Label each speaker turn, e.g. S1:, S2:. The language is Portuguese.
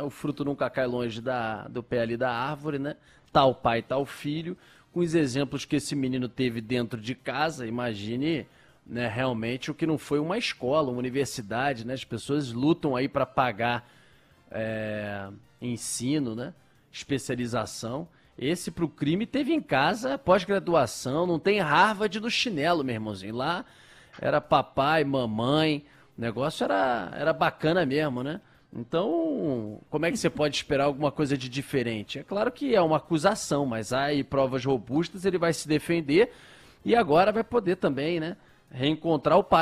S1: O fruto nunca cai longe da, do pé ali da árvore, né? Tal tá pai, tal tá filho. Com os exemplos que esse menino teve dentro de casa, imagine né, realmente o que não foi uma escola, uma universidade, né? As pessoas lutam aí para pagar é, ensino, né? Especialização. Esse pro crime teve em casa pós-graduação, não tem Harvard no chinelo, meu irmãozinho. Lá era papai, mamãe, o negócio era, era bacana mesmo, né? Então, como é que você pode esperar alguma coisa de diferente? É claro que é uma acusação, mas há aí provas robustas, ele vai se defender e agora vai poder também, né, reencontrar o pai.